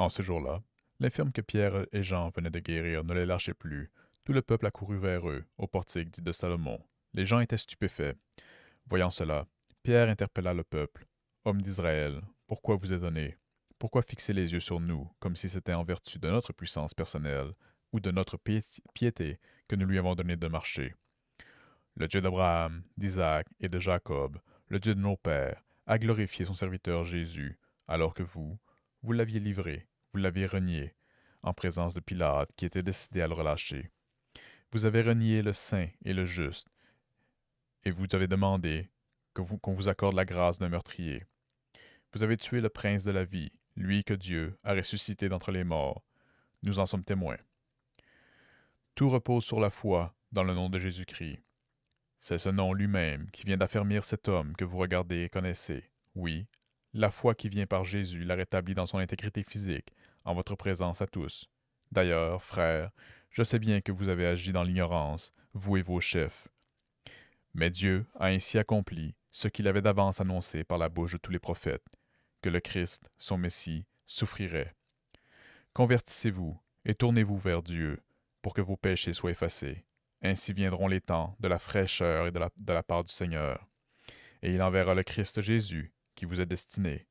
En ce jour-là, l'infirme que Pierre et Jean venaient de guérir ne les lâchait plus. Tout le peuple accourut vers eux, au portique dit de Salomon. Les gens étaient stupéfaits. Voyant cela, Pierre interpella le peuple. Hommes d'Israël, pourquoi vous étonnez Pourquoi fixer les yeux sur nous, comme si c'était en vertu de notre puissance personnelle ou de notre piété que nous lui avons donné de marcher Le Dieu d'Abraham, d'Isaac et de Jacob, le Dieu de nos pères, a glorifié son serviteur Jésus, alors que vous, vous l'aviez livré vous l'avez renié, en présence de Pilate, qui était décidé à le relâcher. Vous avez renié le saint et le juste, et vous avez demandé qu'on vous, vous accorde la grâce d'un meurtrier. Vous avez tué le prince de la vie, lui que Dieu a ressuscité d'entre les morts. Nous en sommes témoins. Tout repose sur la foi dans le nom de Jésus-Christ. C'est ce nom lui-même qui vient d'affermir cet homme que vous regardez et connaissez. Oui, la foi qui vient par Jésus l'a rétabli dans son intégrité physique en votre présence à tous. D'ailleurs, frères, je sais bien que vous avez agi dans l'ignorance, vous et vos chefs. Mais Dieu a ainsi accompli ce qu'il avait d'avance annoncé par la bouche de tous les prophètes, que le Christ, son Messie, souffrirait. Convertissez-vous et tournez-vous vers Dieu, pour que vos péchés soient effacés. Ainsi viendront les temps de la fraîcheur et de la, de la part du Seigneur. Et il enverra le Christ Jésus, qui vous est destiné,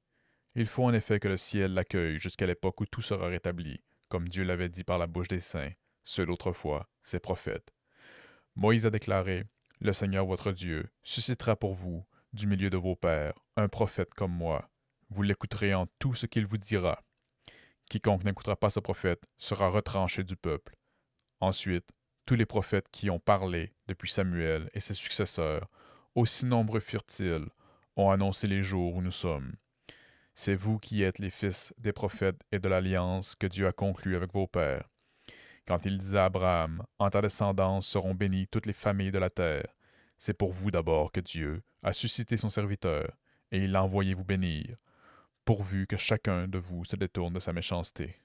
il faut en effet que le ciel l'accueille jusqu'à l'époque où tout sera rétabli, comme Dieu l'avait dit par la bouche des saints, ceux d'autrefois, ses prophètes. Moïse a déclaré, Le Seigneur votre Dieu suscitera pour vous, du milieu de vos pères, un prophète comme moi. Vous l'écouterez en tout ce qu'il vous dira. Quiconque n'écoutera pas ce prophète sera retranché du peuple. Ensuite, tous les prophètes qui ont parlé depuis Samuel et ses successeurs, aussi nombreux furent-ils, ont annoncé les jours où nous sommes. C'est vous qui êtes les fils des prophètes et de l'alliance que Dieu a conclue avec vos pères. Quand il disait à Abraham, En ta descendance seront bénies toutes les familles de la terre, c'est pour vous d'abord que Dieu a suscité son serviteur, et il l'a envoyé vous bénir, pourvu que chacun de vous se détourne de sa méchanceté.